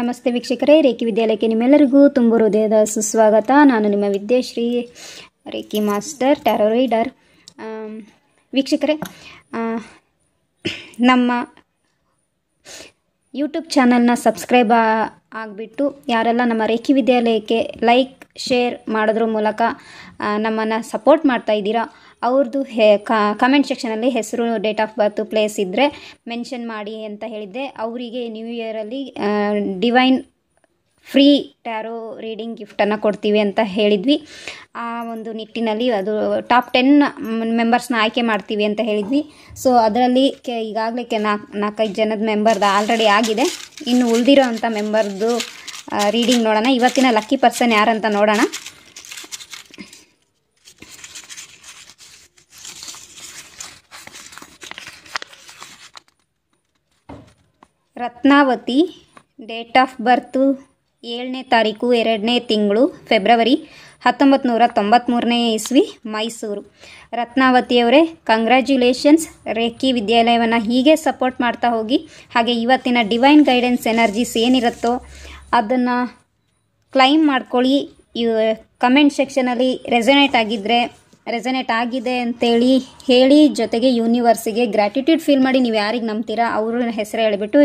ನಮಸ್ತೆ ವೀಕ್ಷಕರೇ ರೇಖಿ ವಿದ್ಯಾಲಯಕ್ಕೆ ನಿಮ್ಮೆಲ್ಲರಿಗೂ ತುಂಬ ಹೃದಯದ ಸುಸ್ವಾಗತ ನಾನು ನಿಮ್ಮ Vidyashree reiki master tarot reader ವೀಕ್ಷಕರೇ ನಮ್ಮ ಯೂಟ್ಯೂಬ್ ಚಾನಲ್ನ ಸಬ್ಸ್ಕ್ರೈಬ್ ಆಗಿಬಿಟ್ಟು ಯಾರೆಲ್ಲ ನಮ್ಮ ರೇಖಿ ವಿದ್ಯಾಲಯಕ್ಕೆ ಲೈಕ್ ಶೇರ್ ಮಾಡೋದ್ರ ಮೂಲಕ ನಮ್ಮನ್ನು ಸಪೋರ್ಟ್ ಮಾಡ್ತಾ ಇದ್ದೀರಾ ಅವ್ರದ್ದು ಹೆ ಕಮೆಂಟ್ ಸೆಕ್ಷನಲ್ಲಿ ಹೆಸರು ಡೇಟ್ ಆಫ್ ಬರ್ತು ಪ್ಲೇಸ್ ಇದ್ದರೆ ಮೆನ್ಷನ್ ಮಾಡಿ ಅಂತ ಹೇಳಿದ್ದೆ ಅವರಿಗೆ ನ್ಯೂ ಇಯರಲ್ಲಿ ಡಿವೈನ್ ಫ್ರೀ ಟ್ಯಾರೋ ರೀಡಿಂಗ್ ಗಿಫ್ಟನ್ನು ಕೊಡ್ತೀವಿ ಅಂತ ಹೇಳಿದ್ವಿ ಆ ಒಂದು ನಿಟ್ಟಿನಲ್ಲಿ ಅದು ಟಾಪ್ ಟೆನ್ ಮೆಂಬರ್ಸ್ನ ಆಯ್ಕೆ ಮಾಡ್ತೀವಿ ಅಂತ ಹೇಳಿದ್ವಿ ಸೊ ಅದರಲ್ಲಿ ಕೆ ಈಗಾಗಲೇ ಕೆ ನಾಲ್ಕು ನಾಲ್ಕೈದು ಜನದ ಮೆಂಬರ್ದು ಆಲ್ರೆಡಿ ಆಗಿದೆ ಇನ್ನು ಉಳಿದಿರೋ ಅಂಥ ಮೆಂಬರ್ದು ರೀಡಿಂಗ್ ನೋಡೋಣ ಇವತ್ತಿನ ಲಕ್ಕಿ ಪರ್ಸನ್ ಯಾರಂತ ನೋಡೋಣ ರತ್ನಾವತಿ ಡೇಟ್ ಆಫ್ ಬರ್ತು ಏಳನೇ ತಾರೀಕು ಎರಡನೇ ತಿಂಗಳು ಫೆಬ್ರವರಿ ಹತ್ತೊಂಬತ್ತು ನೂರ ತೊಂಬತ್ತ್ಮೂರನೇ ಇಸ್ವಿ ಮೈಸೂರು ರತ್ನಾವತಿಯವರೇ ಕಂಗ್ರ್ಯಾಚ್ಯುಲೇಷನ್ಸ್ ರೇಖಿ ವಿದ್ಯಾಲಯವನ್ನು ಹೀಗೆ ಸಪೋರ್ಟ್ ಮಾಡ್ತಾ ಹೋಗಿ ಹಾಗೆ ಇವತ್ತಿನ ಡಿವೈನ್ ಗೈಡೆನ್ಸ್ ಎನರ್ಜೀಸ್ ಏನಿರುತ್ತೋ ಅದನ್ನು ಕ್ಲೈಮ್ ಮಾಡ್ಕೊಳ್ಳಿ ಕಮೆಂಟ್ ಸೆಕ್ಷನಲ್ಲಿ ರೆಸನೇಟ್ ಆಗಿದ್ದರೆ ರೆಸನೇಟ್ ಆಗಿದೆ ಅಂತೇಳಿ ಹೇಳಿ ಜೊತೆಗೆ ಯೂನಿವರ್ಸಿಗೆ ಗ್ರ್ಯಾಟಿಟ್ಯೂಡ್ ಫೀಲ್ ಮಾಡಿ ನೀವು ಯಾರಿಗೆ ನಂಬ್ತೀರಾ ಅವರ ಹೆಸರು ಹೇಳಿಬಿಟ್ಟು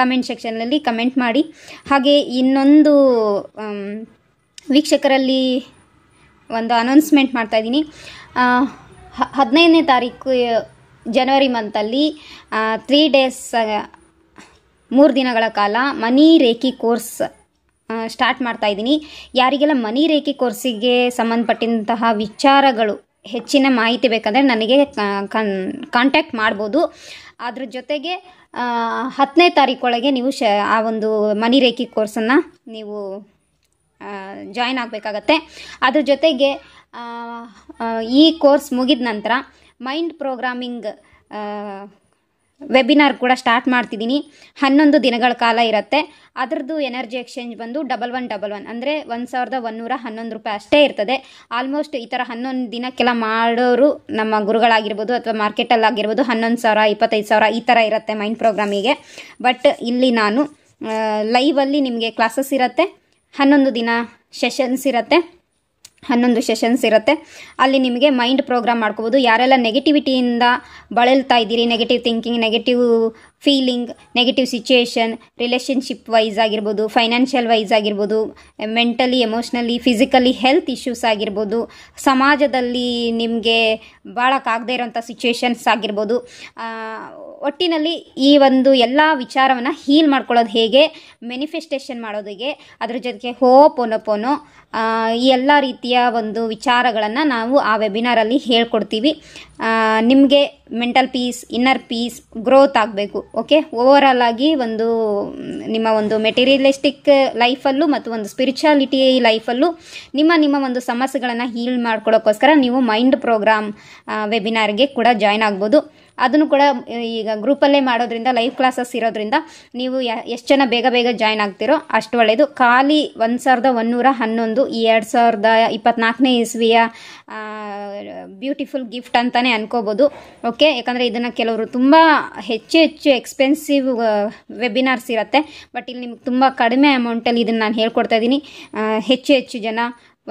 ಕಮೆಂಟ್ ಸೆಕ್ಷನ್ನಲ್ಲಿ ಕಮೆಂಟ್ ಮಾಡಿ ಹಾಗೆ ಇನ್ನೊಂದು ವೀಕ್ಷಕರಲ್ಲಿ ಒಂದು ಅನೌನ್ಸ್ಮೆಂಟ್ ಮಾಡ್ತಾಯಿದ್ದೀನಿ ಹದಿನೈದನೇ ತಾರೀಕು ಜನವರಿ ಮಂತಲ್ಲಿ ತ್ರೀ ಡೇಸ್ ಮೂರು ದಿನಗಳ ಕಾಲ ಮನಿ ರೇಖಿ ಕೋರ್ಸ್ ಸ್ಟಾರ್ಟ್ ಮಾಡ್ತಾ ಇದ್ದೀನಿ ಯಾರಿಗೆಲ್ಲ ಮನಿ ರೇಖೆ ಕೋರ್ಸಿಗೆ ಸಂಬಂಧಪಟ್ಟಂತಹ ವಿಚಾರಗಳು ಹೆಚ್ಚಿನ ಮಾಹಿತಿ ಬೇಕಂದರೆ ನನಗೆ ಕಾಂಟ್ಯಾಕ್ಟ್ ಮಾಡ್ಬೋದು ಅದ್ರ ಜೊತೆಗೆ ಹತ್ತನೇ ತಾರೀಕೊಳಗೆ ನೀವು ಶ ಆ ಒಂದು ಮನಿ ರೇಖೆ ಕೋರ್ಸನ್ನು ನೀವು ಜಾಯಿನ್ ಆಗಬೇಕಾಗತ್ತೆ ಅದ್ರ ಜೊತೆಗೆ ಈ ಕೋರ್ಸ್ ಮುಗಿದ ನಂತರ ಮೈಂಡ್ ಪ್ರೋಗ್ರಾಮಿಂಗ್ ವೆಬಿನಾರ್ ಕೂಡ ಸ್ಟಾರ್ಟ್ ಮಾಡ್ತಿದ್ದೀನಿ ಹನ್ನೊಂದು ದಿನಗಳ ಕಾಲ ಇರುತ್ತೆ ಅದರದ್ದು ಎನರ್ಜಿ ಎಕ್ಸ್ಚೇಂಜ್ ಬಂದು ಡಬಲ್ ಒನ್ ಡಬಲ್ ಒನ್ ಅಂದರೆ ಒಂದು ಸಾವಿರದ ಒನ್ನೂರ ಹನ್ನೊಂದು ರೂಪಾಯಿ ಅಷ್ಟೇ ಇರ್ತದೆ ಆಲ್ಮೋಸ್ಟ್ ಈ ಥರ ಹನ್ನೊಂದು ದಿನಕ್ಕೆಲ್ಲ ಮಾಡೋರು ನಮ್ಮ ಗುರುಗಳಾಗಿರ್ಬೋದು ಅಥವಾ ಮಾರ್ಕೆಟಲ್ಲಾಗಿರ್ಬೋದು ಹನ್ನೊಂದು ಸಾವಿರ ಇಪ್ಪತ್ತೈದು ಸಾವಿರ ಈ ಥರ ಇರುತ್ತೆ ಮೈಂಡ್ ಪ್ರೋಗ್ರಾಮಿಗೆ ಬಟ್ ಇಲ್ಲಿ ನಾನು ಲೈವಲ್ಲಿ ನಿಮಗೆ ಕ್ಲಾಸಸ್ ಇರುತ್ತೆ ಹನ್ನೊಂದು ದಿನ ಸೆಷನ್ಸ್ ಇರುತ್ತೆ ಹನ್ನೊಂದು ಸೆಷನ್ಸ್ ಇರುತ್ತೆ ಅಲ್ಲಿ ನಿಮಗೆ ಮೈಂಡ್ ಪ್ರೋಗ್ರಾಮ್ ಮಾಡ್ಕೋಬೋದು ಯಾರೆಲ್ಲ ನೆಗೆಟಿವಿಟಿಯಿಂದ ಬಳಲ್ತಾ ಇದ್ದೀರಿ negative thinking negative feeling negative situation relationship wise ಆಗಿರ್ಬೋದು ಫೈನಾನ್ಷಿಯಲ್ ವೈಸ್ ಆಗಿರ್ಬೋದು mentally emotionally physically health issues ಆಗಿರ್ಬೋದು ಸಮಾಜದಲ್ಲಿ ನಿಮಗೆ ಬಾಳಕ್ಕಾಗದೇ ಇರೋಂಥ ಸಿಚುಯೇಷನ್ಸ್ ಆಗಿರ್ಬೋದು ಒಟ್ಟಿನಲ್ಲಿ ಈ ಒಂದು ಎಲ್ಲ ವಿಚಾರವನ್ನು ಹೀಲ್ ಮಾಡ್ಕೊಳ್ಳೋದು ಹೇಗೆ ಮೆನಿಫೆಸ್ಟೇಷನ್ ಮಾಡೋದು ಹೇಗೆ ಅದ್ರ ಜೊತೆಗೆ ಹೋಪ್ ಈ ಎಲ್ಲ ರೀತಿಯ ಒಂದು ವಿಚಾರಗಳನ್ನು ನಾವು ಆ ವೆಬಿನಾರಲ್ಲಿ ಹೇಳ್ಕೊಡ್ತೀವಿ ನಿಮಗೆ mental peace inner peace growth ಆಗಬೇಕು ಓಕೆ ಓವರ್ ಆಲ್ ಆಗಿ ಒಂದು ನಿಮ್ಮ ಒಂದು ಮೆಟೀರಿಯಲಿಸ್ಟಿಕ್ ಲೈಫಲ್ಲೂ ಮತ್ತು ಒಂದು ಸ್ಪಿರಿಚುಯಾಲಿಟಿ ಲೈಫಲ್ಲೂ ನಿಮ್ಮ ನಿಮ್ಮ ಒಂದು ಸಮಸ್ಯೆಗಳನ್ನು ಹೀಲ್ ಮಾಡ್ಕೊಳ್ಳೋಕ್ಕೋಸ್ಕರ ನೀವು ಮೈಂಡ್ ಪ್ರೋಗ್ರಾಮ್ ವೆಬಿನಾರ್ಗೆ ಕೂಡ ಜಾಯ್ನ್ ಆಗ್ಬೋದು ಅದನ್ನು ಕೂಡ ಈಗ ಗ್ರೂಪಲ್ಲೇ ಮಾಡೋದ್ರಿಂದ ಲೈವ್ ಕ್ಲಾಸಸ್ ಇರೋದ್ರಿಂದ ನೀವು ಎಷ್ಟು ಜನ ಬೇಗ ಬೇಗ ಜಾಯ್ನ್ ಆಗ್ತಿರೋ ಅಷ್ಟು ಒಳ್ಳೆಯದು ಖಾಲಿ ಒಂದು ಸಾವಿರದ ಒನ್ನೂರ ಹನ್ನೊಂದು ಎರಡು ಸಾವಿರದ ಇಪ್ಪತ್ನಾಲ್ಕನೇ ಇಸ್ವಿಯ ಬ್ಯೂಟಿಫುಲ್ ಗಿಫ್ಟ್ ಅಂತಲೇ ಅನ್ಕೋಬೋದು ಓಕೆ ಯಾಕಂದರೆ ಇದನ್ನು ಕೆಲವರು ತುಂಬ ಹೆಚ್ಚು ಹೆಚ್ಚು ಎಕ್ಸ್ಪೆನ್ಸಿವ್ ವೆಬಿನಾರ್ಸ್ ಇರುತ್ತೆ ಬಟ್ ಇಲ್ಲಿ ನಿಮ್ಗೆ ತುಂಬ ಕಡಿಮೆ ಅಮೌಂಟಲ್ಲಿ ಇದನ್ನು ನಾನು ಹೇಳ್ಕೊಡ್ತಾ ಇದ್ದೀನಿ ಹೆಚ್ಚು ಹೆಚ್ಚು ಜನ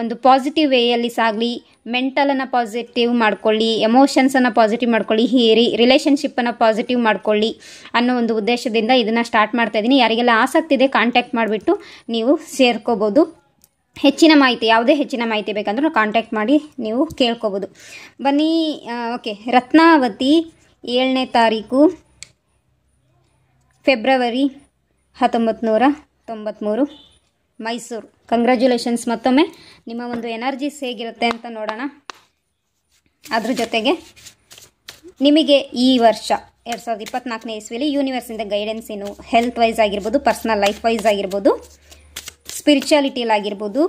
ಒಂದು ಪಾಸಿಟಿವ್ ವೇಯಲ್ಲಿ ಸಾಗಲಿ ಮೆಂಟಲನ್ನು ಪಾಸಿಟಿವ್ ಮಾಡ್ಕೊಳ್ಳಿ ಎಮೋಷನ್ಸನ್ನು ಪಾಸಿಟಿವ್ ಮಾಡ್ಕೊಳ್ಳಿ ಹೀರಿ ರಿಲೇಷನ್ಶಿಪ್ಪನ್ನು ಪಾಸಿಟಿವ್ ಮಾಡ್ಕೊಳ್ಳಿ ಅನ್ನೋ ಒಂದು ಉದ್ದೇಶದಿಂದ ಇದನ್ನು ಸ್ಟಾರ್ಟ್ ಮಾಡ್ತಾ ಇದ್ದೀನಿ ಯಾರಿಗೆಲ್ಲ ಆಸಕ್ತಿ ಇದೆ ಕಾಂಟ್ಯಾಕ್ಟ್ ಮಾಡಿಬಿಟ್ಟು ನೀವು ಸೇರ್ಕೋಬೋದು ಹೆಚ್ಚಿನ ಮಾಹಿತಿ ಯಾವುದೇ ಹೆಚ್ಚಿನ ಮಾಹಿತಿ ಬೇಕಂದ್ರೂ ಕಾಂಟ್ಯಾಕ್ಟ್ ಮಾಡಿ ನೀವು ಕೇಳ್ಕೊಬೋದು ಬನ್ನಿ ಓಕೆ ರತ್ನಾವತಿ ಏಳನೇ ತಾರೀಕು ಫೆಬ್ರವರಿ ಹತ್ತೊಂಬತ್ತು ನೂರ ತೊಂಬತ್ತ್ಮೂರು ಮೈಸೂರು ಕಂಗ್ರ್ಯಾಚುಲೇಷನ್ಸ್ ಮತ್ತೊಮ್ಮೆ ನಿಮ್ಮ ಒಂದು ಎನರ್ಜೀಸ್ ಹೇಗಿರುತ್ತೆ ಅಂತ ನೋಡೋಣ ಅದ್ರ ಜೊತೆಗೆ ನಿಮಗೆ ಈ ವರ್ಷ ಎರಡು ಸಾವಿರದ ಇಪ್ಪತ್ನಾಲ್ಕನೇ ಇಸ್ವಿಲಿ ಯೂನಿವರ್ಸಿಂದ ಗೈಡೆನ್ಸ್ ಏನು ಹೆಲ್ತ್ ವೈಸ್ ಆಗಿರ್ಬೋದು ಪರ್ಸ್ನಲ್ ಲೈಫ್ ವೈಸ್ ಆಗಿರ್ಬೋದು ಸ್ಪಿರಿಚುಯಾಲಿಟಿಯಲ್ಲಾಗಿರ್ಬೋದು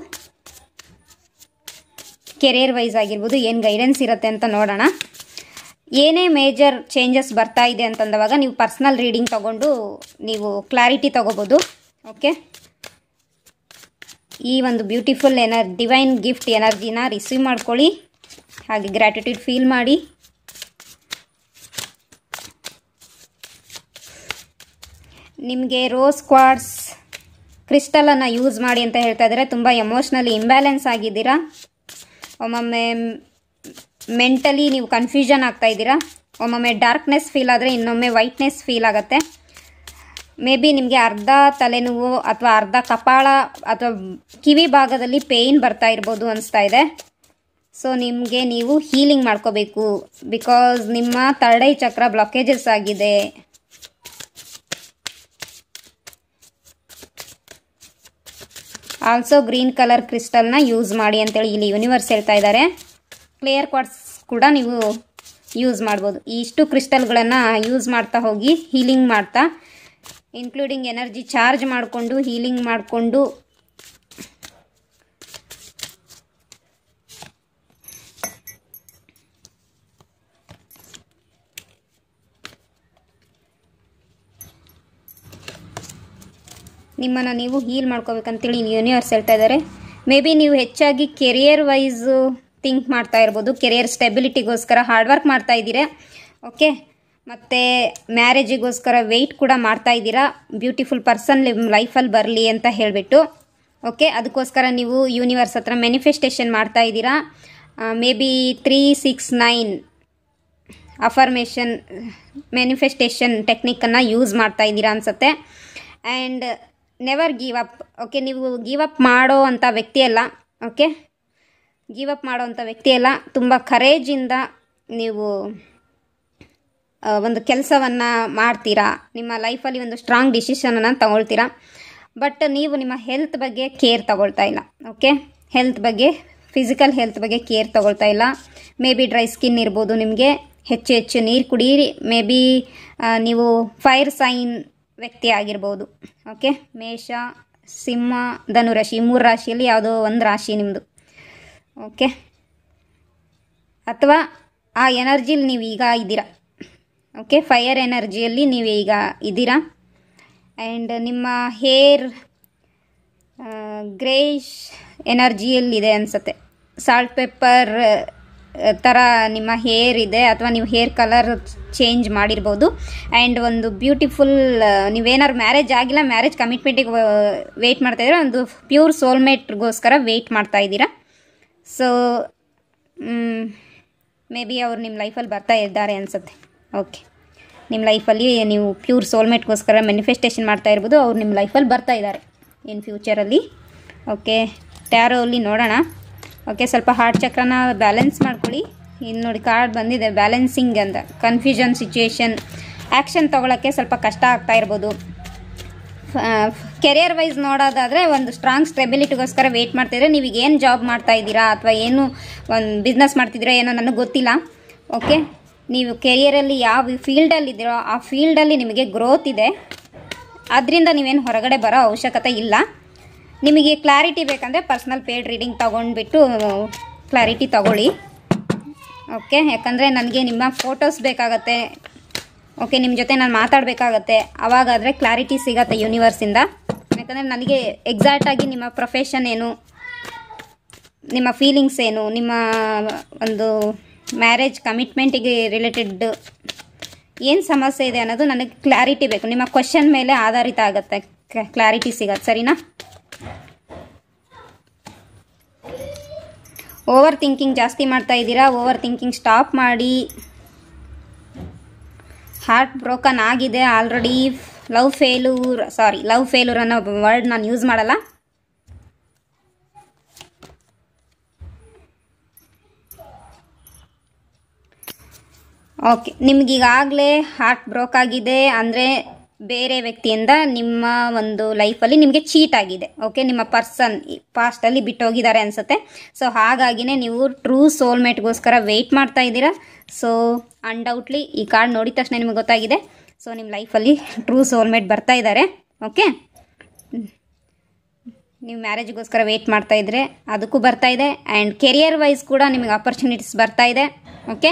ಕೆರಿಯರ್ ವೈಸ್ ಆಗಿರ್ಬೋದು ಏನು ಗೈಡೆನ್ಸ್ ಇರುತ್ತೆ ಅಂತ ನೋಡೋಣ ಏನೇ ಮೇಜರ್ ಚೇಂಜಸ್ ಬರ್ತಾ ಇದೆ ಅಂತಂದವಾಗ ನೀವು ಪರ್ಸ್ನಲ್ ರೀಡಿಂಗ್ ತಗೊಂಡು ನೀವು ಕ್ಲಾರಿಟಿ ತೊಗೋಬೋದು ಓಕೆ ಈ ಒಂದು ಬ್ಯೂಟಿಫುಲ್ ಎನರ್ ಡಿವೈನ್ ಗಿಫ್ಟ್ ಎನರ್ಜಿನ ರಿಸೀವ್ ಮಾಡ್ಕೊಳ್ಳಿ ಹಾಗೆ ಗ್ರ್ಯಾಟಿಟ್ಯೂಡ್ ಫೀಲ್ ಮಾಡಿ ನಿಮಗೆ ರೋಸ್ ಕ್ವಾಡ್ಸ್ ಕ್ರಿಸ್ಟಲನ್ನು ಯೂಸ್ ಮಾಡಿ ಅಂತ ಹೇಳ್ತಾ ಇದ್ದಾರೆ ತುಂಬ ಎಮೋಷ್ನಲಿ ಇಂಬ್ಯಾಲೆನ್ಸ್ ಆಗಿದ್ದೀರಾ ಒಮ್ಮೊಮ್ಮೆ ಮೆಂಟಲಿ ನೀವು ಕನ್ಫ್ಯೂಷನ್ ಆಗ್ತಾ ಇದ್ದೀರಾ ಒಮ್ಮೊಮ್ಮೆ ಡಾರ್ಕ್ನೆಸ್ ಫೀಲ್ ಆದರೆ ಇನ್ನೊಮ್ಮೆ ವೈಟ್ನೆಸ್ ಫೀಲ್ ಆಗುತ್ತೆ ಮೇ ಬಿ ನಿಮಗೆ ಅರ್ಧ ತಲೆನೋವು ಅಥವಾ ಅರ್ಧ ಕಪಾಳ ಅಥವಾ ಕಿವಿ ಭಾಗದಲ್ಲಿ ಪೇಯ್ನ್ ಬರ್ತಾ ಇರ್ಬೋದು ಅನಿಸ್ತಾ ಇದೆ ಸೊ ನಿಮಗೆ ನೀವು ಹೀಲಿಂಗ್ ಮಾಡ್ಕೋಬೇಕು ಬಿಕಾಸ್ ನಿಮ್ಮ ತರ್ಡೈ ಚಕ್ರ ಬ್ಲಾಕೇಜಸ್ ಆಗಿದೆ ಆಲ್ಸೋ ಗ್ರೀನ್ ಕಲರ್ ಕ್ರಿಸ್ಟಲ್ನ ಯೂಸ್ ಮಾಡಿ ಅಂತೇಳಿ ಇಲ್ಲಿ ಯೂನಿವರ್ಸ್ ಹೇಳ್ತಾ ಇದ್ದಾರೆ ಕ್ಲಿಯರ್ ಕ್ವಾಟ್ಸ್ ಕೂಡ ನೀವು ಯೂಸ್ ಮಾಡ್ಬೋದು ಇಷ್ಟು ಕ್ರಿಸ್ಟಲ್ಗಳನ್ನು ಯೂಸ್ ಮಾಡ್ತಾ ಹೋಗಿ ಹೀಲಿಂಗ್ ಮಾಡ್ತಾ ಇನ್ಕ್ಲೂಡಿಂಗ್ ಎನರ್ಜಿ ಚಾರ್ಜ್ ಮಾಡಿಕೊಂಡು ಹೀಲಿಂಗ್ ಮಾಡಿಕೊಂಡು ನಿಮ್ಮನ್ನು ನೀವು ಹೀಲ್ ಮಾಡ್ಕೋಬೇಕಂತೇಳಿ ಯೂನಿವರ್ಸ್ ಹೇಳ್ತಾ ಇದ್ದಾರೆ ಮೇ ಬಿ ನೀವು ಹೆಚ್ಚಾಗಿ ಕೆರಿಯರ್ ವೈಸ್ ಥಿಂಕ್ ಮಾಡ್ತಾ ಇರ್ಬೋದು ಕೆರಿಯರ್ ಸ್ಟೆಬಿಲಿಟಿಗೋಸ್ಕರ ಹಾರ್ಡ್ ವರ್ಕ್ ಮಾಡ್ತಾ ಇದ್ದೀರಾ ಓಕೆ ಮತ್ತು ಮ್ಯಾರೇಜಿಗೋಸ್ಕರ ವೆಯ್ಟ್ ಕೂಡ ಮಾಡ್ತಾ ಇದ್ದೀರಾ ಬ್ಯೂಟಿಫುಲ್ ಪರ್ಸನ್ ನಿಮ್ಮ ಲೈಫಲ್ಲಿ ಬರಲಿ ಅಂತ ಹೇಳಿಬಿಟ್ಟು ಓಕೆ ಅದಕ್ಕೋಸ್ಕರ ನೀವು ಯೂನಿವರ್ಸ್ ಹತ್ರ ಮ್ಯಾನಿಫೆಸ್ಟೇಷನ್ ಮಾಡ್ತಾ ಇದ್ದೀರಾ maybe three six nine affirmation manifestation ಟೆಕ್ನಿಕ್ಕನ್ನು ಯೂಸ್ ಮಾಡ್ತಾ ಇದ್ದೀರಾ ಅನಿಸುತ್ತೆ and never give up okay ನೀವು ಗಿವ್ ಅಪ್ ಮಾಡೋ ಅಂಥ ವ್ಯಕ್ತಿಯಲ್ಲ ಓಕೆ ಗಿವ್ ಅಪ್ ಮಾಡೋ ಅಂಥ ವ್ಯಕ್ತಿಯಲ್ಲ ತುಂಬ ಕರೇಜಿಂದ ನೀವು ಒಂದು ಕೆಲಸವನ್ನು ಮಾಡ್ತೀರಾ ನಿಮ್ಮ ಲೈಫಲ್ಲಿ ಒಂದು ಸ್ಟ್ರಾಂಗ್ ಡಿಸಿಷನನ್ನು ತಗೊಳ್ತೀರಾ ಬಟ್ ನೀವು ನಿಮ್ಮ ಹೆಲ್ತ್ ಬಗ್ಗೆ ಕೇರ್ ತಗೊಳ್ತಾ ಇಲ್ಲ ಓಕೆ ಹೆಲ್ತ್ ಬಗ್ಗೆ ಫಿಸಿಕಲ್ ಹೆಲ್ತ್ ಬಗ್ಗೆ ಕೇರ್ ತಗೊಳ್ತಾ ಇಲ್ಲ ಮೇ ಬಿ ಡ್ರೈ ಸ್ಕಿನ್ ಇರ್ಬೋದು ನಿಮಗೆ ಹೆಚ್ಚು ಹೆಚ್ಚು ನೀರು ಕುಡೀರಿ ಮೇ ಬಿ ನೀವು ಫೈರ್ ಸೈನ್ ವ್ಯಕ್ತಿ ಆಗಿರ್ಬೋದು ಓಕೆ ಮೇಷ ಸಿಂಹ ಧನು ರಾಶಿ ಮೂರು ರಾಶಿಯಲ್ಲಿ ಯಾವುದೋ ಒಂದು ರಾಶಿ ನಿಮ್ಮದು ಓಕೆ ಅಥವಾ ಆ ಎನರ್ಜಿಲಿ ನೀವು ಈಗ ಇದ್ದೀರಾ ಓಕೆ ಫೈಯರ್ ಎನರ್ಜಿಯಲ್ಲಿ ನೀವು ಈಗ ಇದ್ದೀರಾ ಆ್ಯಂಡ್ ನಿಮ್ಮ ಹೇರ್ ಗ್ರೇಷ್ ಎನರ್ಜಿಯಲ್ಲಿದೆ ಅನಿಸುತ್ತೆ ಸಾಲ್ಟ್ ಪೆಪ್ಪರ್ ಥರ ನಿಮ್ಮ ಹೇರ್ ಇದೆ ಅಥವಾ ನೀವು ಹೇರ್ ಕಲರ್ ಚೇಂಜ್ ಮಾಡಿರ್ಬೋದು ಆ್ಯಂಡ್ ಒಂದು ಬ್ಯೂಟಿಫುಲ್ ನೀವೇನಾದ್ರು ಮ್ಯಾರೇಜ್ ಆಗಿಲ್ಲ ಮ್ಯಾರೇಜ್ ಕಮಿಟ್ಮೆಂಟಿಗೆ ವೆಯ್ಟ್ ಮಾಡ್ತಾಯಿದ್ರೆ ಒಂದು ಪ್ಯೂರ್ ಸೋಲ್ಮೇಟ್ಗೋಸ್ಕರ ವೆಯ್ಟ್ ಮಾಡ್ತಾ ಇದ್ದೀರಾ ಸೊ ಮೇ ಬಿ ಅವ್ರು ನಿಮ್ಮ ಲೈಫಲ್ಲಿ ಬರ್ತಾ ಇದ್ದಾರೆ ಅನಿಸುತ್ತೆ ಓಕೆ ನಿಮ್ಮ ಲೈಫಲ್ಲಿ ನೀವು ಪ್ಯೂರ್ ಸೋಲ್ಮೇಟ್ಗೋಸ್ಕರ ಮ್ಯಾನಿಫೆಸ್ಟೇಷನ್ ಮಾಡ್ತಾ ಇರ್ಬೋದು ಅವ್ರು ನಿಮ್ಮ ಲೈಫಲ್ಲಿ ಬರ್ತಾ ಇದ್ದಾರೆ ಇನ್ ಫ್ಯೂಚರಲ್ಲಿ ಓಕೆ ಟ್ಯಾರೋ ಅಲ್ಲಿ ನೋಡೋಣ ಓಕೆ ಸ್ವಲ್ಪ ಹಾರ್ಟ್ ಚಕ್ರನ ಬ್ಯಾಲೆನ್ಸ್ ಮಾಡ್ಕೊಳ್ಳಿ ಇನ್ನು ನೋಡಿ ಕಾರ್ಡ್ ಬಂದಿದೆ ಬ್ಯಾಲೆನ್ಸಿಂಗ್ ಅಂತ ಕನ್ಫ್ಯೂಷನ್ ಸಿಚುಯೇಷನ್ ಆ್ಯಕ್ಷನ್ ತೊಗೊಳಕ್ಕೆ ಸ್ವಲ್ಪ ಕಷ್ಟ ಆಗ್ತಾ ಇರ್ಬೋದು ಕೆರಿಯರ್ ವೈಸ್ ನೋಡೋದಾದರೆ ಒಂದು ಸ್ಟ್ರಾಂಗ್ ಸ್ಟೆಬಿಲಿಟಿಗೋಸ್ಕರ ವೆಯ್ಟ್ ಮಾಡ್ತಿದ್ರೆ ನೀವು ಏನು ಜಾಬ್ ಮಾಡ್ತಾ ಇದ್ದೀರಾ ಅಥವಾ ಏನು ಒಂದು ಬಿಸ್ನೆಸ್ ಮಾಡ್ತಿದ್ದೀರಾ ಏನೋ ನನಗೆ ಗೊತ್ತಿಲ್ಲ ಓಕೆ ನೀವು ಕೆರಿಯರಲ್ಲಿ ಯಾವ ಫೀಲ್ಡಲ್ಲಿದ್ದೀರೋ ಆ ಫೀಲ್ಡಲ್ಲಿ ನಿಮಗೆ ಗ್ರೋತ್ ಇದೆ ಅದರಿಂದ ನೀವೇನು ಹೊರಗಡೆ ಬರೋ ಅವಶ್ಯಕತೆ ಇಲ್ಲ ನಿಮಗೆ ಕ್ಲಾರಿಟಿ ಬೇಕಂದರೆ ಪರ್ಸ್ನಲ್ ಪೇಡ್ ರೀಡಿಂಗ್ ತೊಗೊಂಡ್ಬಿಟ್ಟು ಕ್ಲಾರಿಟಿ ತಗೊಳ್ಳಿ ಓಕೆ ಯಾಕಂದರೆ ನನಗೆ ನಿಮ್ಮ ಫೋಟೋಸ್ ಬೇಕಾಗತ್ತೆ ಓಕೆ ನಿಮ್ಮ ಜೊತೆ ನಾನು ಮಾತಾಡಬೇಕಾಗತ್ತೆ ಅವಾಗಾದರೆ ಕ್ಲಾರಿಟಿ ಸಿಗತ್ತೆ ಯೂನಿವರ್ಸಿಂದ ಯಾಕಂದರೆ ನನಗೆ ಎಕ್ಸಾಕ್ಟಾಗಿ ನಿಮ್ಮ ಪ್ರೊಫೆಷನ್ ಏನು ನಿಮ್ಮ ಫೀಲಿಂಗ್ಸ್ ಏನು ನಿಮ್ಮ ಒಂದು ಮ್ಯಾರೇಜ್ ಕಮಿಟ್ಮೆಂಟಿಗೆ ರಿಲೇಟೆಡ್ ಏನು ಸಮಸ್ಯೆ ಇದೆ ಅನ್ನೋದು ನನಗೆ ಕ್ಲಾರಿಟಿ ಬೇಕು ನಿಮ್ಮ ಕ್ವಶನ್ ಮೇಲೆ ಆಧಾರಿತ ಆಗುತ್ತೆ ಕ್ಲಾರಿಟಿ ಸಿಗತ್ತೆ ಸರಿನಾ ಓವರ್ ಥಿಂಕಿಂಗ್ ಜಾಸ್ತಿ ಮಾಡ್ತಾ ಇದ್ದೀರಾ ಓವರ್ ಥಿಂಕಿಂಗ್ ಸ್ಟಾಪ್ ಮಾಡಿ ಹಾರ್ಟ್ ಬ್ರೋಕನ್ ಆಗಿದೆ already love failure sorry love failure ಅನ್ನೋ ವರ್ಡ್ ನಾನು ಯೂಸ್ ಮಾಡಲ್ಲ ಓಕೆ ನಿಮಗೀಗಾಗಲೇ ಹಾರ್ಟ್ ಬ್ರೋಕ್ ಆಗಿದೆ ಅಂದರೆ ಬೇರೆ ವ್ಯಕ್ತಿಯಿಂದ ನಿಮ್ಮ ಒಂದು ಲೈಫಲ್ಲಿ ನಿಮಗೆ ಚೀಟ್ ಆಗಿದೆ ಓಕೆ ನಿಮ್ಮ ಪರ್ಸನ್ ಪಾಸ್ಟಲ್ಲಿ ಬಿಟ್ಟೋಗಿದ್ದಾರೆ ಅನಿಸುತ್ತೆ ಸೊ ಹಾಗಾಗಿನೇ ನೀವು ಟ್ರೂ ಸೋಲ್ಮೇಟ್ಗೋಸ್ಕರ ವೆಯ್ಟ್ ಮಾಡ್ತಾ ಇದ್ದೀರಾ ಸೊ ಅನ್ಡೌಟ್ಲಿ ಈ ಕಾರ್ಡ್ ನೋಡಿದ ತಕ್ಷಣ ನಿಮಗೆ ಗೊತ್ತಾಗಿದೆ ಸೊ ನಿಮ್ಮ ಲೈಫಲ್ಲಿ ಟ್ರೂ ಸೋಲ್ಮೇಟ್ ಬರ್ತಾ ಇದ್ದಾರೆ ಓಕೆ ನೀವು ಮ್ಯಾರೇಜ್ಗೋಸ್ಕರ ವೆಯ್ಟ್ ಮಾಡ್ತಾ ಇದ್ರೆ ಅದಕ್ಕೂ ಬರ್ತಾ ಇದೆ ಆ್ಯಂಡ್ ಕೆರಿಯರ್ ವೈಸ್ ಕೂಡ ನಿಮಗೆ ಅಪರ್ಚುನಿಟೀಸ್ ಬರ್ತಾ ಇದೆ ಓಕೆ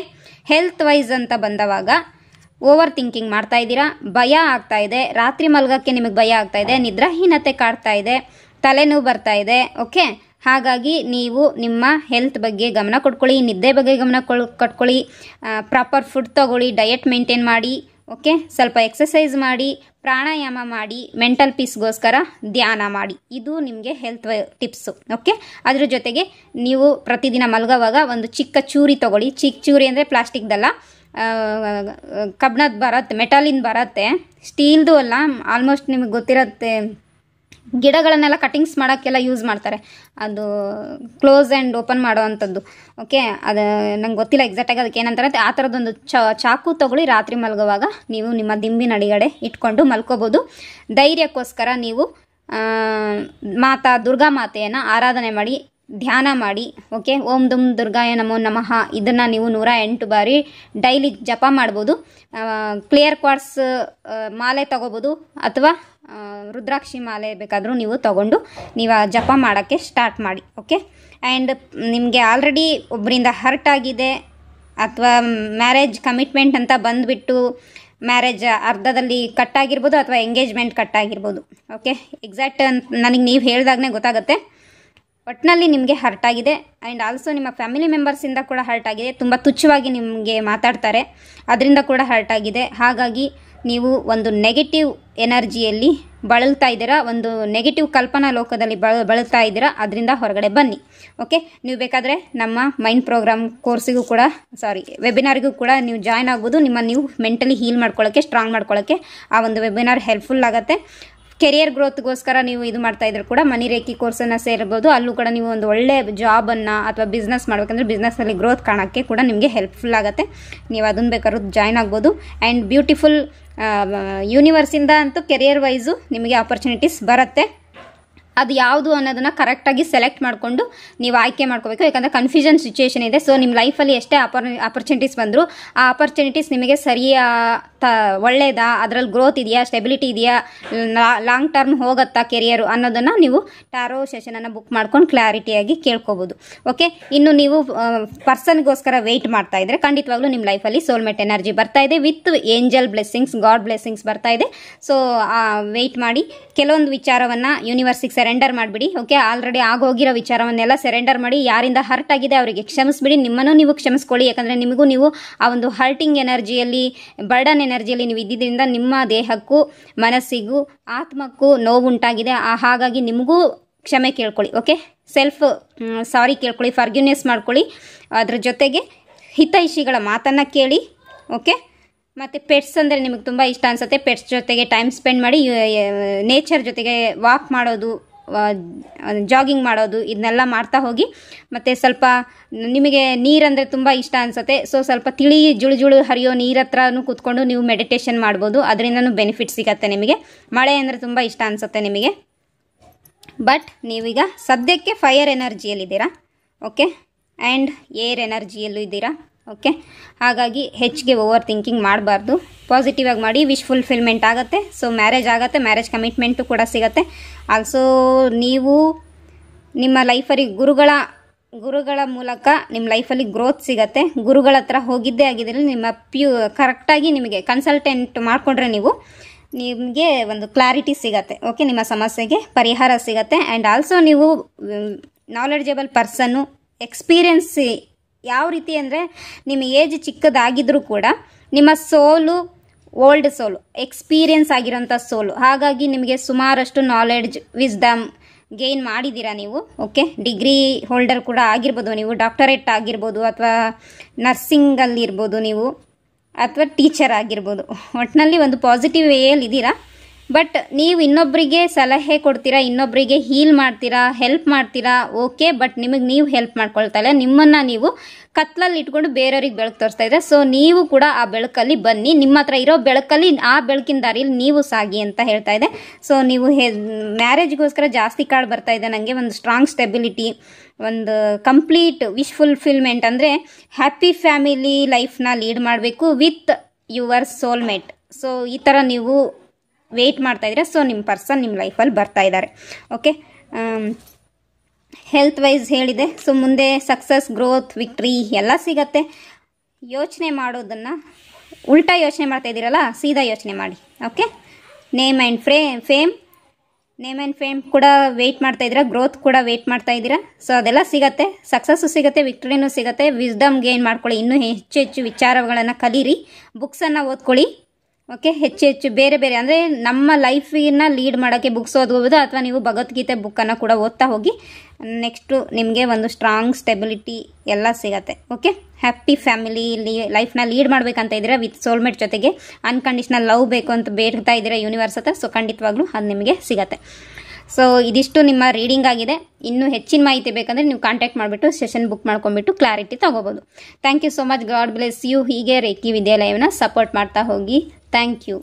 ಹೆಲ್ತ್ ವೈಸ್ ಅಂತ ಬಂದವಾಗ ಓವರ್ ಥಿಂಕಿಂಗ್ ಮಾಡ್ತಾ ಇದ್ದೀರಾ ಭಯ ಆಗ್ತಾ ಇದೆ ರಾತ್ರಿ ಮಲಗಕ್ಕೆ ನಿಮಗೆ ಭಯ ಆಗ್ತಾ ಇದೆ ನಿದ್ರಾಹೀನತೆ ಕಾಡ್ತಾ ಇದೆ ತಲೆನೋವು ಬರ್ತಾ ಇದೆ ಓಕೆ ಹಾಗಾಗಿ ನೀವು ನಿಮ್ಮ ಹೆಲ್ತ್ ಬಗ್ಗೆ ಗಮನ ಕೊಟ್ಕೊಳ್ಳಿ ನಿದ್ದೆ ಬಗ್ಗೆ ಗಮನ ಕೊಟ್ಕೊಳ್ಳಿ ಪ್ರಾಪರ್ ಫುಡ್ ತಗೊಳ್ಳಿ ಡಯಟ್ ಮೇಂಟೈನ್ ಮಾಡಿ ಓಕೆ ಸ್ವಲ್ಪ ಎಕ್ಸಸೈಸ್ ಮಾಡಿ ಪ್ರಾಣಾಯಾಮ ಮಾಡಿ ಮೆಂಟಲ್ ಪೀಸ್ಗೋಸ್ಕರ ಧ್ಯಾನ ಮಾಡಿ ಇದು ನಿಮಗೆ ಹೆಲ್ತ್ ಟಿಪ್ಸು ಓಕೆ ಅದ್ರ ಜೊತೆಗೆ ನೀವು ಪ್ರತಿದಿನ ಮಲಗೋವಾಗ ಒಂದು ಚಿಕ್ಕ ಚೂರಿ ತೊಗೊಳ್ಳಿ ಚಿಕ್ಕ ಚೂರಿ ಅಂದರೆ ಪ್ಲಾಸ್ಟಿಕ್ದಲ್ಲ ಕಬ್ಣದ್ದು ಬರತ್ತೆ ಮೆಟಲಿಂದ ಬರತ್ತೆ ಸ್ಟೀಲ್ದು ಅಲ್ಲ ಆಲ್ಮೋಸ್ಟ್ ನಿಮಗೆ ಗೊತ್ತಿರತ್ತೆ ಗಿಡಗಳನ್ನೆಲ್ಲ ಕಟಿಂಗ್ಸ್ ಮಾಡೋಕ್ಕೆಲ್ಲ ಯೂಸ್ ಮಾಡ್ತಾರೆ ಅದು ಕ್ಲೋಸ್ ಆ್ಯಂಡ್ ಓಪನ್ ಮಾಡುವಂಥದ್ದು ಓಕೆ ಅದು ನಂಗೆ ಗೊತ್ತಿಲ್ಲ ಎಕ್ಸಾಕ್ಟಾಗಿ ಅದಕ್ಕೆ ಏನಂತಾರೆ ಆ ಥರದ್ದೊಂದು ಚಾಕು ತಗೊಳ್ಳಿ ರಾತ್ರಿ ಮಲಗುವಾಗ ನೀವು ನಿಮ್ಮ ದಿಂಬಿನ ಅಡಿಗಡೆ ಇಟ್ಕೊಂಡು ಮಲ್ಕೋಬೋದು ಧೈರ್ಯಕ್ಕೋಸ್ಕರ ನೀವು ಮಾತಾ ದುರ್ಗಾ ಮಾತೆಯನ್ನು ಆರಾಧನೆ ಮಾಡಿ ಧ್ಯಾನ ಮಾಡಿ ಓಕೆ ಓಂ ದುಮ್ ದುರ್ಗಾಯ ನಮೋ ನಮಃ ಇದನ್ನು ನೀವು ನೂರ ಎಂಟು ಬಾರಿ ಡೈಲಿ ಜಪ ಮಾಡ್ಬೋದು ಕ್ಲಿಯರ್ ಕ್ವಾರ್ಟ್ಸ್ ಮಾಲೆ ತಗೋಬೋದು ಅಥವಾ ರುದ್ರಾಕ್ಷಿ ಮಾಲೆ ಬೇಕಾದರೂ ನೀವು ತಗೊಂಡು ನೀವು ಜಪ ಮಾಡೋಕ್ಕೆ ಸ್ಟಾರ್ಟ್ ಮಾಡಿ ಓಕೆ ಆ್ಯಂಡ್ ನಿಮಗೆ ಆಲ್ರೆಡಿ ಒಬ್ಬರಿಂದ ಹರ್ಟ್ ಆಗಿದೆ ಅಥವಾ ಮ್ಯಾರೇಜ್ ಕಮಿಟ್ಮೆಂಟ್ ಅಂತ ಬಂದುಬಿಟ್ಟು ಮ್ಯಾರೇಜ್ ಅರ್ಧದಲ್ಲಿ ಕಟ್ ಆಗಿರ್ಬೋದು ಅಥವಾ ಎಂಗೇಜ್ಮೆಂಟ್ ಕಟ್ ಆಗಿರ್ಬೋದು ಓಕೆ ಎಕ್ಸಾಕ್ಟ್ ನನಗೆ ನೀವು ಹೇಳಿದಾಗನೇ ಗೊತ್ತಾಗುತ್ತೆ ಒಟ್ಟಿನಲ್ಲಿ ನಿಮಗೆ ಹರ್ಟ್ ಆಗಿದೆ ಆ್ಯಂಡ್ ಆಲ್ಸೋ ನಿಮ್ಮ ಫ್ಯಾಮಿಲಿ ಮೆಂಬರ್ಸಿಂದ ಕೂಡ ಹರ್ಟ್ ಆಗಿದೆ ತುಂಬ ತುಚ್ಛವಾಗಿ ನಿಮಗೆ ಮಾತಾಡ್ತಾರೆ ಅದರಿಂದ ಕೂಡ ಹರ್ಟ್ ಆಗಿದೆ ಹಾಗಾಗಿ ನೀವು ಒಂದು ನೆಗೆಟಿವ್ ಎನರ್ಜಿಯಲ್ಲಿ ಬಳಲ್ತಾ ಇದ್ದೀರಾ ಒಂದು ನೆಗೆಟಿವ್ ಕಲ್ಪನಾ ಲೋಕದಲ್ಲಿ ಬಳ ಬಳಲ್ತಾ ಇದ್ದೀರಾ ಅದರಿಂದ ಹೊರಗಡೆ ಬನ್ನಿ ಓಕೆ ನೀವು ಬೇಕಾದರೆ ನಮ್ಮ ಮೈಂಡ್ ಪ್ರೋಗ್ರಾಮ್ ಕೋರ್ಸಿಗೂ ಕೂಡ ಸಾರಿ ವೆಬಿನಾರಿಗೂ ಕೂಡ ನೀವು ಜಾಯ್ನ್ ಆಗ್ಬೋದು ನಿಮ್ಮ ನೀವು ಮೆಂಟಲಿ ಹೀಲ್ ಮಾಡ್ಕೊಳ್ಳೋಕ್ಕೆ ಸ್ಟ್ರಾಂಗ್ ಮಾಡ್ಕೊಳ್ಳೋಕ್ಕೆ ಆ ಒಂದು ವೆಬಿನಾರ್ ಹೆಲ್ಪ್ಫುಲ್ ಆಗುತ್ತೆ ಕೆರಿಯರ್ ಗ್ರೋತ್ಗೋಸ್ಕರ ನೀವು ಇದು ಮಾಡ್ತಾ ಇದ್ರೆ ಕೂಡ ಮನಿ ರೇಖಿ ಕೋರ್ಸನ್ನು ಸೇರ್ಬೋದು ಅಲ್ಲೂ ಕೂಡ ನೀವು ಒಂದು ಒಳ್ಳೆ ಜಾಬನ್ನು ಅಥವಾ ಬಿಸ್ನೆಸ್ ಮಾಡಬೇಕಂದ್ರೆ ಬಿಸ್ನೆಸ್ನಲ್ಲಿ ಗ್ರೋತ್ ಕಾಣಕ್ಕೆ ಕೂಡ ನಿಮಗೆ ಹೆಲ್ಪ್ಫುಲ್ ಆಗುತ್ತೆ ನೀವು ಅದನ್ನ ಬೇಕಾದ್ರೂ ಜಾಯ್ನ್ ಆಗ್ಬೋದು ಆ್ಯಂಡ್ ಬ್ಯೂಟಿಫುಲ್ ಯೂನಿವರ್ಸಿಂದ ಅಂತೂ ಕೆರಿಯರ್ ವೈಸು ನಿಮಗೆ ಆಪರ್ಚುನಿಟೀಸ್ ಬರುತ್ತೆ ಅದು ಯಾವುದು ಅನ್ನೋದನ್ನು ಕರೆಕ್ಟಾಗಿ ಸೆಲೆಕ್ಟ್ ಮಾಡಿಕೊಂಡು ನೀವು ಆಯ್ಕೆ ಮಾಡ್ಕೋಬೇಕು ಯಾಕಂದರೆ ಕನ್ಫ್ಯೂಷನ್ ಸಿಚುವೇಷನ್ ಇದೆ ಸೊ ನಿಮ್ಮ ಲೈಫಲ್ಲಿ ಎಷ್ಟೇ ಅಪರ್ ಅಪರ್ಚುನಿಟೀಸ್ ಬಂದರೂ ಆ ಅಪರ್ಚುನಿಟೀಸ್ ನಿಮಗೆ ಸರಿಯಾ ತ ಒಳ್ಳೆಯದಾ ಅದರಲ್ಲಿ ಗ್ರೋತ್ ಇದೆಯಾ ಸ್ಟೆಬಿಲಿಟಿ ಇದೆಯಾ ಲಾಂಗ್ ಟರ್ಮ್ ಹೋಗುತ್ತಾ ಕೆರಿಯರು ಅನ್ನೋದನ್ನು ನೀವು ಟ್ಯಾರೋ ಸೆಷನನ್ನು ಬುಕ್ ಮಾಡ್ಕೊಂಡು ಕ್ಲಾರಿಟಿಯಾಗಿ ಕೇಳ್ಕೊಬೋದು ಓಕೆ ಇನ್ನು ನೀವು ಪರ್ಸನ್ಗೋಸ್ಕರ ವೆಯ್ಟ್ ಮಾಡ್ತಾ ಇದ್ದರೆ ಖಂಡಿತವಾಗ್ಲೂ ನಿಮ್ಮ ಲೈಫಲ್ಲಿ ಸೋಲ್ಮೇಟ್ ಎನರ್ಜಿ ಬರ್ತಾ ಇದೆ with angel blessings God blessings ಬರ್ತಾ ಇದೆ ಸೊ ವೆಯ್ಟ್ ಮಾಡಿ ಕೆಲವೊಂದು ವಿಚಾರವನ್ನು ಯೂನಿವರ್ಸಿಗೆ ಸೆರೆಂಡರ್ ಮಾಡಿಬಿಡಿ ಓಕೆ ಆಲ್ರೆಡಿ ಆಗೋಗಿರೋ ವಿಚಾರವನ್ನೆಲ್ಲ ಸೆರೆಂಡರ್ ಮಾಡಿ ಯಾರಿಂದ ಹರ್ಟ್ ಆಗಿದೆ ಅವರಿಗೆ ಕ್ಷಮಿಸ್ಬಿಡಿ ನಿಮ್ಮನ್ನು ನೀವು ಕ್ಷಮಿಸ್ಕೊಳ್ಳಿ ಯಾಕಂದರೆ ನಿಮಗೂ ನೀವು ಆ ಒಂದು ಹರ್ಟಿಂಗ್ ಎನರ್ಜಿಯಲ್ಲಿ ಬರ್ಡನ್ ಎನರ್ಜಿಯಲ್ಲಿ ನೀವು ಇದ್ದಿದ್ದರಿಂದ ನಿಮ್ಮ ದೇಹಕ್ಕೂ ಮನಸ್ಸಿಗೂ ಆತ್ಮಕ್ಕೂ ನೋವುಂಟಾಗಿದೆ ಹಾಗಾಗಿ ನಿಮಗೂ ಕ್ಷಮೆ ಕೇಳ್ಕೊಳ್ಳಿ ಓಕೆ ಸೆಲ್ಫ್ ಸಾರಿ ಕೇಳ್ಕೊಳ್ಳಿ ಫರ್ಗ್ಯೂನೆಸ್ ಮಾಡ್ಕೊಳ್ಳಿ ಅದ್ರ ಜೊತೆಗೆ ಹಿತೈಷಿಗಳ ಮಾತನ್ನು ಕೇಳಿ ಓಕೆ ಮತ್ತು ಪೆಟ್ಸ್ ಅಂದರೆ ನಿಮಗೆ ತುಂಬ ಇಷ್ಟ ಅನಿಸುತ್ತೆ ಪೆಟ್ಸ್ ಜೊತೆಗೆ ಟೈಮ್ ಸ್ಪೆಂಡ್ ಮಾಡಿ ನೇಚರ್ ಜೊತೆಗೆ ವಾಕ್ ಮಾಡೋದು ಜಾಗಿಂಗ್ ಮಾಡೋದು ಇದನ್ನೆಲ್ಲ ಮಾಡ್ತಾ ಹೋಗಿ ಮತ್ತು ಸ್ವಲ್ಪ ನಿಮಗೆ ನೀರಂದರೆ ತುಂಬ ಇಷ್ಟ ಅನಿಸುತ್ತೆ ಸೊ ಸ್ವಲ್ಪ ತಿಳಿ ಜುಳು ಜುಳು ಹರಿಯೋ ನೀರ ಹತ್ರನೂ ಕೂತ್ಕೊಂಡು ನೀವು ಮೆಡಿಟೇಷನ್ ಮಾಡ್ಬೋದು ಅದರಿಂದನೂ ಬೆನಿಫಿಟ್ ಸಿಗತ್ತೆ ನಿಮಗೆ ಮಳೆ ಅಂದರೆ ತುಂಬ ಇಷ್ಟ ಅನಿಸುತ್ತೆ ನಿಮಗೆ ಬಟ್ ನೀವೀಗ ಸದ್ಯಕ್ಕೆ ಫೈರ್ ಎನರ್ಜಿಯಲ್ಲಿದ್ದೀರಾ ಓಕೆ ಆ್ಯಂಡ್ ಏರ್ ಎನರ್ಜಿಯಲ್ಲೂ ಇದ್ದೀರಾ ಓಕೆ ಹಾಗಾಗಿ ಹೆಚ್ಚಿಗೆ ಓವರ್ ಥಿಂಕಿಂಗ್ ಮಾಡಬಾರ್ದು ಪಾಸಿಟಿವ್ ಆಗಿ ಮಾಡಿ ವಿಶ್ ಫುಲ್ಫಿಲ್ಮೆಂಟ್ ಆಗುತ್ತೆ ಸೊ ಮ್ಯಾರೇಜ್ ಆಗುತ್ತೆ ಮ್ಯಾರೇಜ್ ಕಮಿಟ್ಮೆಂಟು ಕೂಡ ಸಿಗುತ್ತೆ ಆಲ್ಸೋ ನೀವು ನಿಮ್ಮ ಲೈಫಲ್ಲಿ ಗುರುಗಳ ಗುರುಗಳ ಮೂಲಕ ನಿಮ್ಮ ಲೈಫಲ್ಲಿ ಗ್ರೋತ್ ಸಿಗತ್ತೆ ಗುರುಗಳ ಹತ್ರ ಹೋಗಿದ್ದೇ ಆಗಿದ್ದರೆ ನಿಮ್ಮ ಪ್ಯೂ ಕರೆಕ್ಟಾಗಿ ನಿಮಗೆ ಕನ್ಸಲ್ಟೆಂಟ್ ಮಾಡಿಕೊಂಡ್ರೆ ನೀವು ನಿಮಗೆ ಒಂದು ಕ್ಲಾರಿಟಿ ಸಿಗತ್ತೆ ಓಕೆ ನಿಮ್ಮ ಸಮಸ್ಯೆಗೆ ಪರಿಹಾರ ಸಿಗತ್ತೆ ಆ್ಯಂಡ್ ಆಲ್ಸೋ ನೀವು ನಾಲೆಡ್ಜಬಲ್ ಪರ್ಸನ್ನು ಎಕ್ಸ್ಪೀರಿಯನ್ಸ್ ಯಾವ ರೀತಿ ಅಂದರೆ ನಿಮ್ಮ ಏಜ್ ಚಿಕ್ಕದಾಗಿದ್ದರೂ ಕೂಡ ನಿಮ್ಮ ಸೋಲು ಓಲ್ಡ್ ಸೋಲು ಎಕ್ಸ್ಪೀರಿಯೆನ್ಸ್ ಆಗಿರೋಂಥ ಸೋಲು ಹಾಗಾಗಿ ನಿಮಗೆ ಸುಮಾರಷ್ಟು ನಾಲೆಡ್ಜ್ ವಿಸ್ಡಮ್ ಗೇನ್ ಮಾಡಿದ್ದೀರಾ ನೀವು ಓಕೆ ಡಿಗ್ರಿ ಹೋಲ್ಡರ್ ಕೂಡ ಆಗಿರ್ಬೋದು ನೀವು ಡಾಕ್ಟರೇಟ್ ಆಗಿರ್ಬೋದು ಅಥವಾ ನರ್ಸಿಂಗಲ್ಲಿರ್ಬೋದು ನೀವು ಅಥವಾ ಟೀಚರ್ ಆಗಿರ್ಬೋದು ಒಟ್ಟಿನಲ್ಲಿ ಒಂದು ಪಾಸಿಟಿವ್ ವೇಯಲ್ಲಿ ಇದ್ದೀರಾ ಬಟ್ ನೀವು ಇನ್ನೊಬ್ಬರಿಗೆ ಸಲಹೆ ಕೊಡ್ತೀರಾ ಇನ್ನೊಬ್ಬರಿಗೆ ಹೀಲ್ ಮಾಡ್ತೀರಾ ಹೆಲ್ಪ್ ಮಾಡ್ತೀರಾ ಓಕೆ ಬಟ್ ನಿಮಗೆ ನೀವು ಹೆಲ್ಪ್ ಮಾಡ್ಕೊಳ್ತಾ ಇಲ್ಲ ನಿಮ್ಮನ್ನು ನೀವು ಕತ್ಲಲ್ಲಿ ಇಟ್ಕೊಂಡು ಬೇರೆಯವ್ರಿಗೆ ಬೆಳಕು ತೋರಿಸ್ತಾ ಇದೆ ಸೊ ನೀವು ಕೂಡ ಆ ಬೆಳಕಲ್ಲಿ ಬನ್ನಿ ನಿಮ್ಮ ಹತ್ರ ಇರೋ ಬೆಳಕಲ್ಲಿ ಆ ಬೆಳಕಿನ ದಾರಿಯಲ್ಲಿ ನೀವು ಸಾಗಿ ಅಂತ ಹೇಳ್ತಾ ಇದೆ ಸೊ ನೀವು ಮ್ಯಾರೇಜ್ಗೋಸ್ಕರ ಜಾಸ್ತಿ ಕಾರ್ಡ್ ಬರ್ತಾ ಇದೆ ನನಗೆ ಒಂದು ಸ್ಟ್ರಾಂಗ್ ಸ್ಟೆಬಿಲಿಟಿ ಒಂದು ಕಂಪ್ಲೀಟ್ ವಿಶ್ ಫುಲ್ಫಿಲ್ಮೆಂಟ್ ಅಂದರೆ ಹ್ಯಾಪಿ ಫ್ಯಾಮಿಲಿ ಲೈಫ್ನ ಲೀಡ್ ಮಾಡಬೇಕು ವಿತ್ ಯುವರ್ ಸೋಲ್ಮೇಟ್ ಸೊ ಈ ಥರ ನೀವು ವೆಯ್ಟ್ ಇದ್ದೀರಾ ಸೊ ನಿಮ್ಮ ಪರ್ಸನ್ ನಿಮ್ಮ ಲೈಫಲ್ಲಿ ಬರ್ತಾ ಇದ್ದಾರೆ ಓಕೆ ಹೆಲ್ತ್ ವೈಸ್ ಹೇಳಿದೆ ಸೊ ಮುಂದೆ ಸಕ್ಸಸ್ ಗ್ರೋತ್ ವಿಕ್ಟ್ರಿ ಎಲ್ಲ ಸಿಗತ್ತೆ ಯೋಚನೆ ಮಾಡೋದನ್ನು ಉಲ್ಟಾ ಯೋಚನೆ ಮಾಡ್ತಾ ಇದ್ದೀರಲ್ಲ ಸೀದಾ ಯೋಚನೆ ಮಾಡಿ ಓಕೆ ನೇಮ್ ಆ್ಯಂಡ್ ಫ್ರೇ ಫೇಮ್ ನೇಮ್ ಆ್ಯಂಡ್ ಫೇಮ್ ಕೂಡ ವೆಯ್ಟ್ ಮಾಡ್ತಾ ಇದ್ದೀರಾ ಗ್ರೋತ್ ಕೂಡ ವೆಯ್ಟ್ ಮಾಡ್ತಾ ಇದ್ದೀರಾ ಸೊ ಅದೆಲ್ಲ ಸಿಗತ್ತೆ ಸಕ್ಸಸ್ಸು ಸಿಗುತ್ತೆ ವಿಕ್ಟ್ರಿನೂ ಸಿಗುತ್ತೆ ವಿಸ್ಡಮ್ ಗೇನ್ ಮಾಡ್ಕೊಳ್ಳಿ ಇನ್ನೂ ಹೆಚ್ಚು ಹೆಚ್ಚು ವಿಚಾರಗಳನ್ನು ಕಲೀರಿ ಬುಕ್ಸನ್ನು ಓದ್ಕೊಳ್ಳಿ ಓಕೆ ಹೆಚ್ಚು ಹೆಚ್ಚು ಬೇರೆ ಬೇರೆ ಅಂದರೆ ನಮ್ಮ ಲೈಫಿನ ಲೀಡ್ ಮಾಡೋಕ್ಕೆ ಬುಕ್ಸ್ ಓದ್ಕೋಬೋದು ಅಥವಾ ನೀವು ಭಗವದ್ಗೀತೆ ಬುಕ್ಕನ್ನು ಕೂಡ ಓದ್ತಾ ಹೋಗಿ ನೆಕ್ಸ್ಟು ನಿಮಗೆ ಒಂದು ಸ್ಟ್ರಾಂಗ್ ಸ್ಟೆಬಿಲಿಟಿ ಎಲ್ಲ ಸಿಗತ್ತೆ ಓಕೆ ಹ್ಯಾಪಿ ಫ್ಯಾಮಿಲಿ ಲೈಫ್ನ ಲೀಡ್ ಮಾಡಬೇಕಂತ ಇದ್ದೀರಾ ವಿತ್ ಸೋಲ್ಮೇಟ್ ಜೊತೆಗೆ ಅನ್ಕಂಡೀಷ್ನಲ್ ಲವ್ ಬೇಕು ಅಂತ ಬೇಡ್ತಾ ಇದ್ದೀರಾ ಯೂನಿವರ್ಸ್ ಹತ್ರ ಸೊ ಖಂಡಿತವಾಗ್ಲೂ ಅದು ನಿಮಗೆ ಸಿಗತ್ತೆ ಸೊ ಇದಿಷ್ಟು ನಿಮ್ಮ ರೀಡಿಂಗ್ ಆಗಿದೆ ಇನ್ನೂ ಹೆಚ್ಚಿನ ಮಾಹಿತಿ ಬೇಕಂದ್ರೆ ನೀವು ಕಾಂಟ್ಯಾಕ್ಟ್ ಮಾಡಿಬಿಟ್ಟು ಸೆಷನ್ ಬುಕ್ ಮಾಡ್ಕೊಂಡ್ಬಿಟ್ಟು ಕ್ಲಾರಿಟಿ ತೊಗೋಬೋದು thank you so much God bless you ಹೀಗೆ ರೇಖಿ ವಿದ್ಯಾಲಯವನ್ನು ಸಪೋರ್ಟ್ ಮಾಡ್ತಾ ಹೋಗಿ ಥ್ಯಾಂಕ್ ಯು